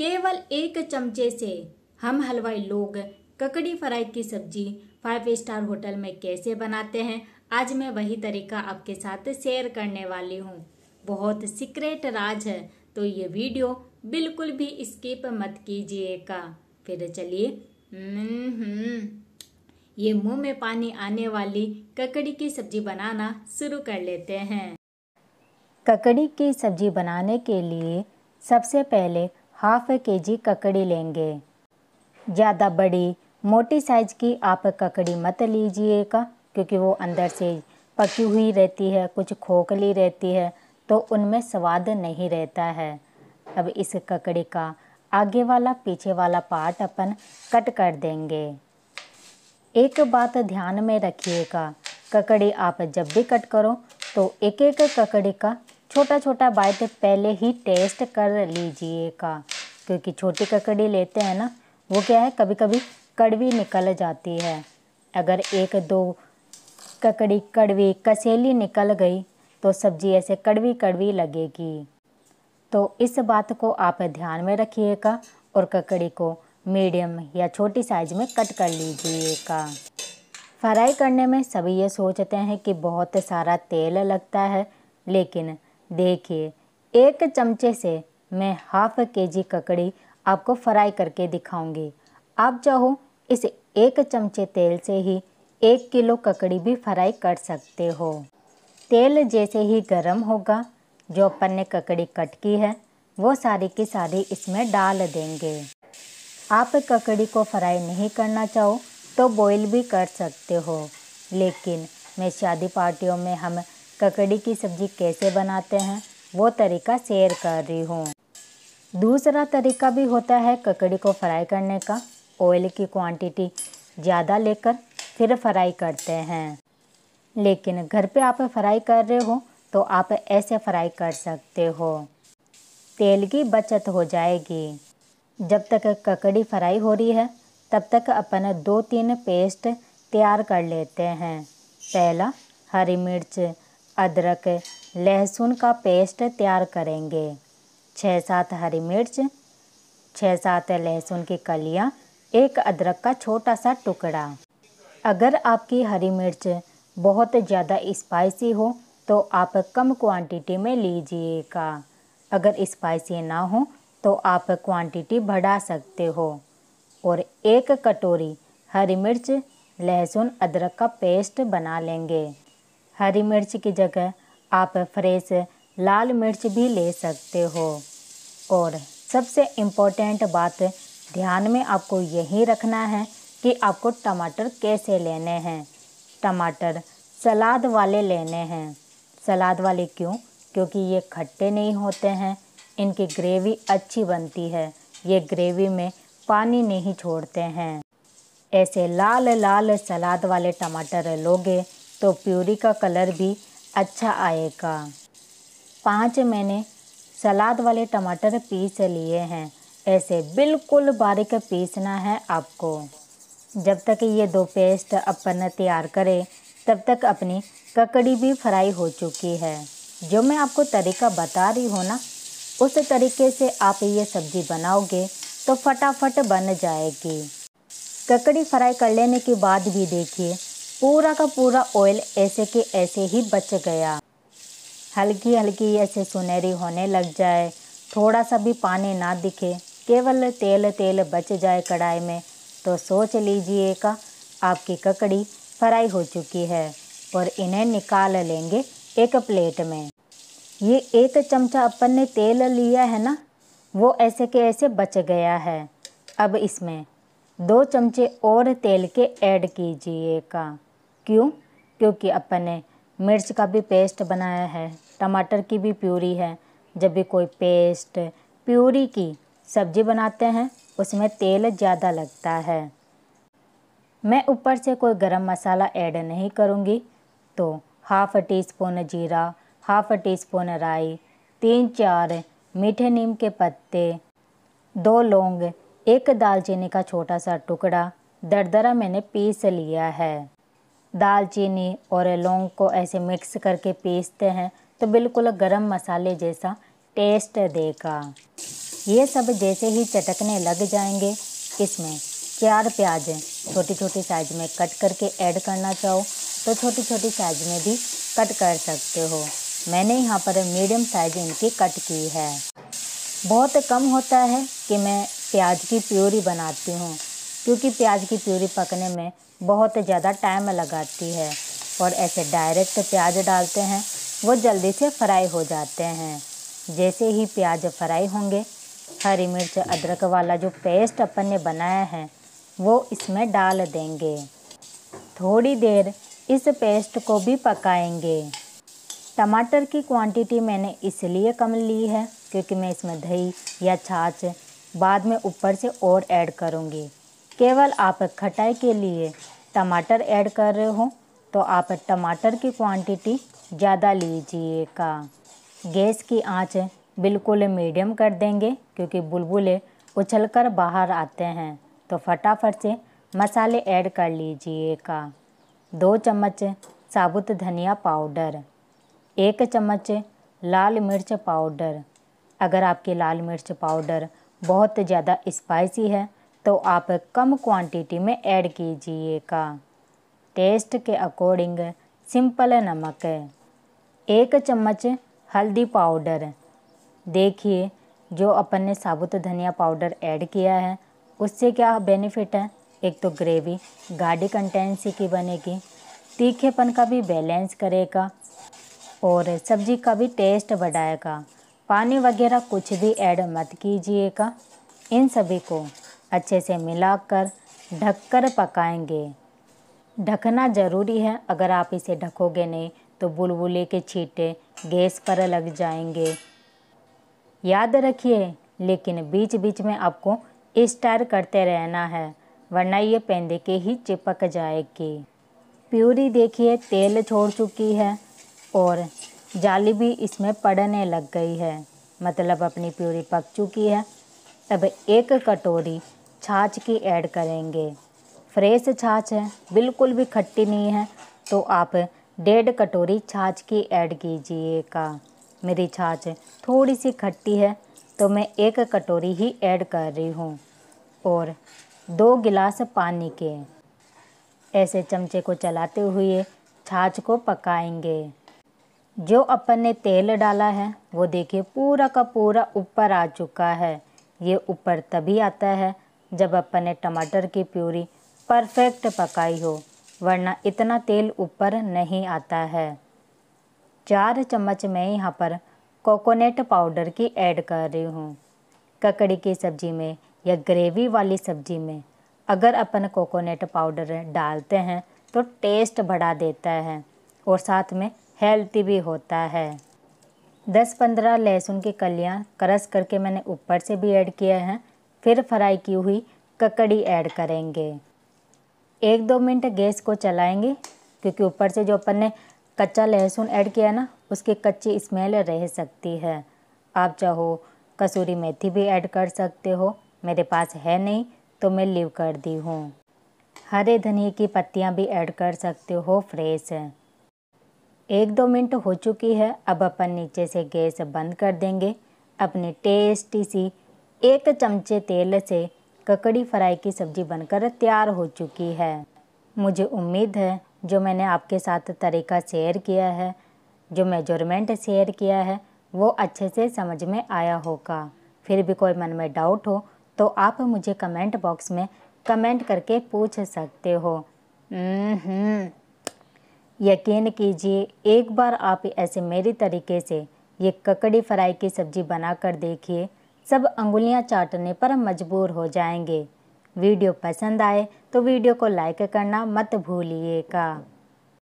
केवल एक चमचे से हम हलवाई लोग ककड़ी फ्राई की सब्जी फाइव स्टार होटल में कैसे बनाते हैं आज मैं वही तरीका आपके साथ शेयर करने वाली हूँ बहुत सीक्रेट राज है तो ये वीडियो बिल्कुल भी स्किप मत कीजिएगा फिर चलिए ये मुंह में पानी आने वाली ककड़ी की सब्जी बनाना शुरू कर लेते हैं ककड़ी की सब्जी बनाने के लिए सबसे पहले हाफ के जी ककड़ी लेंगे ज़्यादा बड़ी मोटी साइज की आप ककड़ी मत लीजिएगा क्योंकि वो अंदर से पकी हुई रहती है कुछ खोखली रहती है तो उनमें स्वाद नहीं रहता है अब इस ककड़ी का आगे वाला पीछे वाला पार्ट अपन कट कर देंगे एक बात ध्यान में रखिएगा ककड़ी आप जब भी कट करो तो एक एक ककड़ी का छोटा छोटा बाइट पहले ही टेस्ट कर लीजिएगा क्योंकि छोटी ककड़ी लेते हैं ना वो क्या है कभी कभी कड़वी निकल जाती है अगर एक दो ककड़ी कड़वी कसेली निकल गई तो सब्जी ऐसे कड़वी कड़वी लगेगी तो इस बात को आप ध्यान में रखिएगा और ककड़ी को मीडियम या छोटी साइज में कट कर लीजिएगा फ्राई करने में सभी ये सोचते हैं कि बहुत सारा तेल लगता है लेकिन देखिए एक चमचे से मैं हाफ के जी ककड़ी आपको फ्राई करके दिखाऊंगी आप चाहो इस एक चमचे तेल से ही एक किलो ककड़ी भी फ्राई कर सकते हो तेल जैसे ही गर्म होगा जो अपन ने ककड़ी कट की है वो सारी की सारी इसमें डाल देंगे आप ककड़ी को फ्राई नहीं करना चाहो तो बॉईल भी कर सकते हो लेकिन मैं शादी पार्टियों में हम ककड़ी की सब्ज़ी कैसे बनाते हैं वो तरीका शेयर कर रही हूँ दूसरा तरीका भी होता है ककड़ी को फ्राई करने का ऑयल की क्वांटिटी ज़्यादा लेकर फिर फ्राई करते हैं लेकिन घर पे आप फ्राई कर रहे हो तो आप ऐसे फ्राई कर सकते हो तेल की बचत हो जाएगी जब तक ककड़ी फ्राई हो रही है तब तक अपन दो तीन पेस्ट तैयार कर लेते हैं पहला हरी मिर्च अदरक लहसुन का पेस्ट तैयार करेंगे छः सात हरी मिर्च छः सात लहसुन की कलियाँ एक अदरक का छोटा सा टुकड़ा अगर आपकी हरी मिर्च बहुत ज़्यादा स्पाइसी हो तो आप कम क्वांटिटी में लीजिएगा अगर स्पाइसी ना हो तो आप क्वांटिटी बढ़ा सकते हो और एक कटोरी हरी मिर्च लहसुन अदरक का पेस्ट बना लेंगे हरी मिर्च की जगह आप फ्रेश लाल मिर्च भी ले सकते हो और सबसे इम्पोर्टेंट बात ध्यान में आपको यही रखना है कि आपको टमाटर कैसे लेने हैं टमाटर सलाद वाले लेने हैं सलाद वाले क्यों क्योंकि ये खट्टे नहीं होते हैं इनकी ग्रेवी अच्छी बनती है ये ग्रेवी में पानी नहीं छोड़ते हैं ऐसे लाल लाल सलाद वाले टमाटर लोगे तो प्यूरी का कलर भी अच्छा आएगा पाँच मैंने सलाद वाले टमाटर पीस लिए हैं ऐसे बिल्कुल बारीक पीसना है आपको जब तक ये दो पेस्ट अपन तैयार करें तब तक अपनी ककड़ी भी फ्राई हो चुकी है जो मैं आपको तरीका बता रही हूँ ना उस तरीके से आप ये सब्ज़ी बनाओगे तो फटाफट बन जाएगी ककड़ी फ्राई कर लेने के बाद भी देखिए पूरा का पूरा ऑयल ऐसे के ऐसे ही बच गया हल्की हल्की ऐसे सुनहरी होने लग जाए थोड़ा सा भी पानी ना दिखे केवल तेल तेल बच जाए कढ़ाई में तो सोच लीजिएगा आपकी ककड़ी फ्राई हो चुकी है और इन्हें निकाल लेंगे एक प्लेट में ये एक चमचा अपन ने तेल लिया है ना वो ऐसे के ऐसे बच गया है अब इसमें दो चमचे और तेल के ऐड कीजिएगा क्यों क्योंकि अपन ने मिर्च का भी पेस्ट बनाया है टमाटर की भी प्यूरी है जब भी कोई पेस्ट प्यूरी की सब्ज़ी बनाते हैं उसमें तेल ज़्यादा लगता है मैं ऊपर से कोई गरम मसाला ऐड नहीं करूँगी तो हाफ़ टी स्पून जीरा हाफ़ टी स्पून राई तीन चार मीठे नीम के पत्ते दो लौंग एक दालचीनी का छोटा सा टुकड़ा दरदरा मैंने पीस लिया है दालचीनी और लौंग को ऐसे मिक्स करके पीसते हैं तो बिल्कुल गरम मसाले जैसा टेस्ट देगा ये सब जैसे ही चटकने लग जाएंगे इसमें चार प्याज छोटी छोटी साइज में कट करके ऐड करना चाहो तो छोटी छोटी साइज में भी कट कर सकते हो मैंने यहाँ पर मीडियम साइज इनकी कट की है बहुत कम होता है कि मैं प्याज की प्योरी बनाती हूँ क्योंकि प्याज की प्योरी पकने में बहुत ज़्यादा टाइम लगाती है और ऐसे डायरेक्ट प्याज डालते हैं वो जल्दी से फ्राई हो जाते हैं जैसे ही प्याज फ्राई होंगे हरी मिर्च अदरक वाला जो पेस्ट अपन ने बनाया है वो इसमें डाल देंगे थोड़ी देर इस पेस्ट को भी पकाएंगे टमाटर की क्वांटिटी मैंने इसलिए कम ली है क्योंकि मैं इसमें दही या छाछ बाद में ऊपर से और ऐड करूँगी केवल आप खटाई के लिए टमाटर ऐड कर रहे हो तो आप टमाटर की क्वांटिटी ज़्यादा लीजिएगा गैस की आंच बिल्कुल मीडियम कर देंगे क्योंकि बुलबुले उछलकर बाहर आते हैं तो फटाफट से मसाले ऐड कर लीजिएगा दो चम्मच साबुत धनिया पाउडर एक चम्मच लाल मिर्च पाउडर अगर आपके लाल मिर्च पाउडर बहुत ज़्यादा स्पाइसी है तो आप कम क्वांटिटी में ऐड कीजिएगा टेस्ट के अकॉर्डिंग सिंपल नमक एक चम्मच हल्दी पाउडर देखिए जो अपन ने साबुत धनिया पाउडर ऐड किया है उससे क्या बेनिफिट है एक तो ग्रेवी गाढ़ी कंटेंसी की बनेगी तीखेपन का भी बैलेंस करेगा और सब्जी का भी टेस्ट बढ़ाएगा पानी वगैरह कुछ भी ऐड मत कीजिएगा इन सभी को अच्छे से मिलाकर ढककर पकाएंगे ढकना ज़रूरी है अगर आप इसे ढकोगे नहीं तो बुलबुले के छींटे गैस पर लग जाएंगे याद रखिए लेकिन बीच बीच में आपको स्टार करते रहना है वरना ये पेंदे के ही चिपक जाएगी प्यूरी देखिए तेल छोड़ चुकी है और जाली भी इसमें पड़ने लग गई है मतलब अपनी प्यूरी पक चुकी है अब एक कटोरी छाछ की ऐड करेंगे फ्रेश छाछ है बिल्कुल भी खट्टी नहीं है तो आप डेढ़ कटोरी छाछ की ऐड कीजिएगा मेरी छाछ थोड़ी सी खट्टी है तो मैं एक कटोरी ही ऐड कर रही हूँ और दो गिलास पानी के ऐसे चमचे को चलाते हुए छाछ को पकाएंगे जो अपन ने तेल डाला है वो देखिए पूरा का पूरा ऊपर आ चुका है ये ऊपर तभी आता है जब अपन ने टमाटर की प्यूरी परफेक्ट पकाई हो वरना इतना तेल ऊपर नहीं आता है चार चम्मच मैं यहाँ पर कोकोनट पाउडर की ऐड कर रही हूँ ककड़ी की सब्ज़ी में या ग्रेवी वाली सब्ज़ी में अगर अपन कोकोनट पाउडर डालते हैं तो टेस्ट बढ़ा देता है और साथ में हेल्थी भी होता है दस पंद्रह लहसुन की कलियाँ क्रस करके मैंने ऊपर से भी ऐड किया है फिर फ्राई की हुई ककड़ी ऐड करेंगे एक दो मिनट गैस को चलाएंगे क्योंकि ऊपर से जो अपन ने कच्चा लहसुन ऐड किया ना उसकी कच्ची स्मेल रह सकती है आप चाहो कसूरी मेथी भी ऐड कर सकते हो मेरे पास है नहीं तो मैं लीव कर दी हूँ हरे धनिए की पत्तियाँ भी ऐड कर सकते हो फ्रेश है एक दो मिनट हो चुकी है अब अपन नीचे से गैस बंद कर देंगे अपनी टेस्टी सी एक चमचे तेल से ककड़ी फ्राई की सब्ज़ी बनकर तैयार हो चुकी है मुझे उम्मीद है जो मैंने आपके साथ तरीका शेयर किया है जो मेजरमेंट शेयर किया है वो अच्छे से समझ में आया होगा फिर भी कोई मन में डाउट हो तो आप मुझे कमेंट बॉक्स में कमेंट करके पूछ सकते हो यकीन कीजिए एक बार आप ऐसे मेरे तरीके से ये ककड़ी फ्राई की सब्ज़ी बनाकर देखिए सब अंगुलियां चाटने पर मजबूर हो जाएंगे वीडियो पसंद आए तो वीडियो को लाइक करना मत भूलिएगा